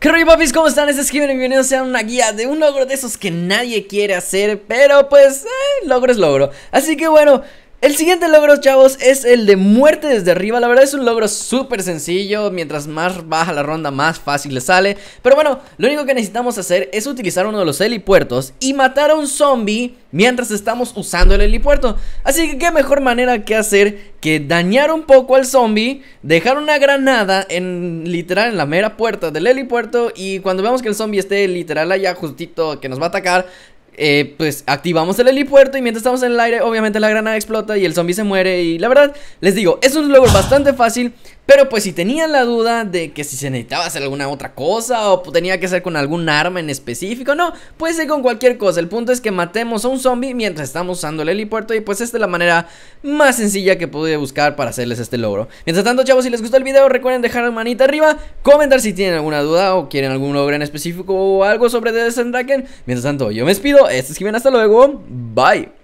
¿Qué rollo papis? ¿Cómo están? Este es Kevin y bienvenidos a una guía de un logro de esos que nadie quiere hacer Pero pues, eh, logro es logro Así que bueno, el siguiente logro, chavos, es el de muerte desde arriba. La verdad es un logro súper sencillo. Mientras más baja la ronda, más fácil le sale. Pero bueno, lo único que necesitamos hacer es utilizar uno de los helipuertos y matar a un zombie mientras estamos usando el helipuerto. Así que qué mejor manera que hacer que dañar un poco al zombie, dejar una granada en literal en la mera puerta del helipuerto y cuando vemos que el zombie esté literal allá justito que nos va a atacar, eh, pues activamos el helipuerto y mientras estamos en el aire, obviamente la granada explota y el zombie se muere. Y la verdad, les digo, es un logro bastante fácil. Pero pues si tenían la duda de que si se necesitaba hacer alguna otra cosa o tenía que ser con algún arma en específico, no, puede ser con cualquier cosa. El punto es que matemos a un zombie mientras estamos usando el helipuerto y pues esta es la manera más sencilla que pude buscar para hacerles este logro. Mientras tanto, chavos, si les gustó el video recuerden dejar manita arriba, comentar si tienen alguna duda o quieren algún logro en específico o algo sobre The Racken. Mientras tanto, yo me despido, este es hasta luego, bye.